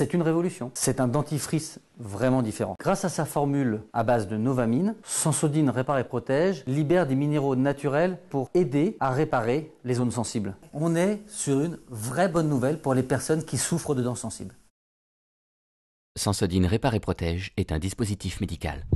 C'est une révolution. C'est un dentifrice vraiment différent. Grâce à sa formule à base de novamine, Sansodine répare et protège libère des minéraux naturels pour aider à réparer les zones sensibles. On est sur une vraie bonne nouvelle pour les personnes qui souffrent de dents sensibles. Sansodine répare et protège est un dispositif médical.